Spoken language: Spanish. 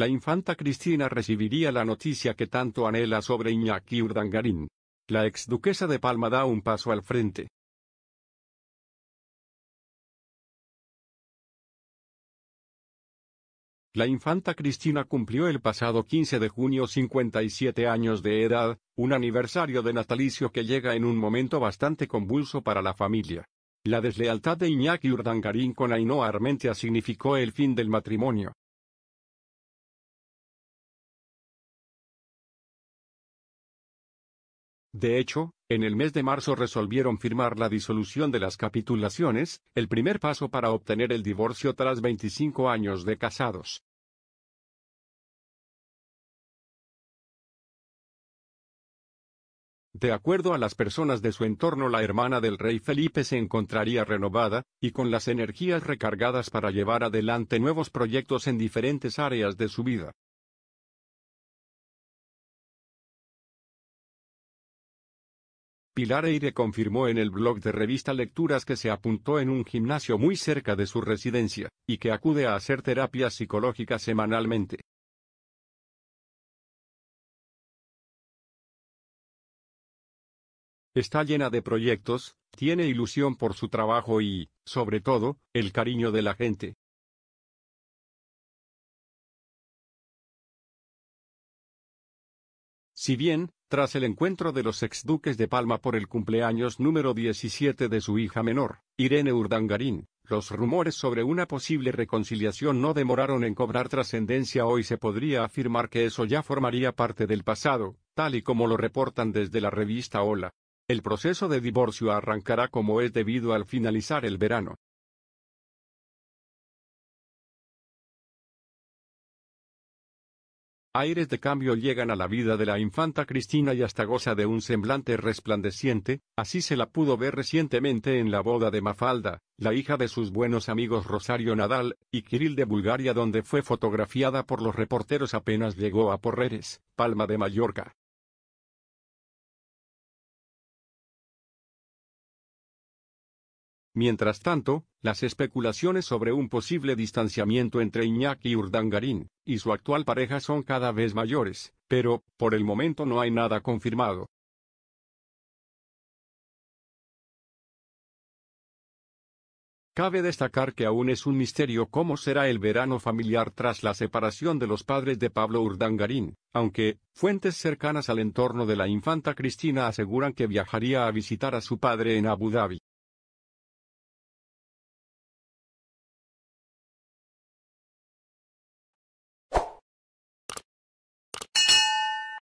la infanta Cristina recibiría la noticia que tanto anhela sobre Iñaki Urdangarín. La exduquesa de Palma da un paso al frente. La infanta Cristina cumplió el pasado 15 de junio 57 años de edad, un aniversario de natalicio que llega en un momento bastante convulso para la familia. La deslealtad de Iñaki Urdangarín con Ainhoa Armentia significó el fin del matrimonio. De hecho, en el mes de marzo resolvieron firmar la disolución de las capitulaciones, el primer paso para obtener el divorcio tras 25 años de casados. De acuerdo a las personas de su entorno, la hermana del rey Felipe se encontraría renovada, y con las energías recargadas para llevar adelante nuevos proyectos en diferentes áreas de su vida. Pilar Eire confirmó en el blog de revista Lecturas que se apuntó en un gimnasio muy cerca de su residencia, y que acude a hacer terapias psicológicas semanalmente. Está llena de proyectos, tiene ilusión por su trabajo y, sobre todo, el cariño de la gente. Si bien, tras el encuentro de los exduques de Palma por el cumpleaños número 17 de su hija menor, Irene Urdangarín, los rumores sobre una posible reconciliación no demoraron en cobrar trascendencia. Hoy se podría afirmar que eso ya formaría parte del pasado, tal y como lo reportan desde la revista Hola. El proceso de divorcio arrancará como es debido al finalizar el verano. Aires de cambio llegan a la vida de la infanta Cristina y hasta goza de un semblante resplandeciente, así se la pudo ver recientemente en la boda de Mafalda, la hija de sus buenos amigos Rosario Nadal y Kirill de Bulgaria donde fue fotografiada por los reporteros apenas llegó a Porreres, Palma de Mallorca. Mientras tanto, las especulaciones sobre un posible distanciamiento entre Iñaki y Urdangarín, y su actual pareja son cada vez mayores, pero, por el momento no hay nada confirmado. Cabe destacar que aún es un misterio cómo será el verano familiar tras la separación de los padres de Pablo Urdangarín, aunque, fuentes cercanas al entorno de la infanta Cristina aseguran que viajaría a visitar a su padre en Abu Dhabi.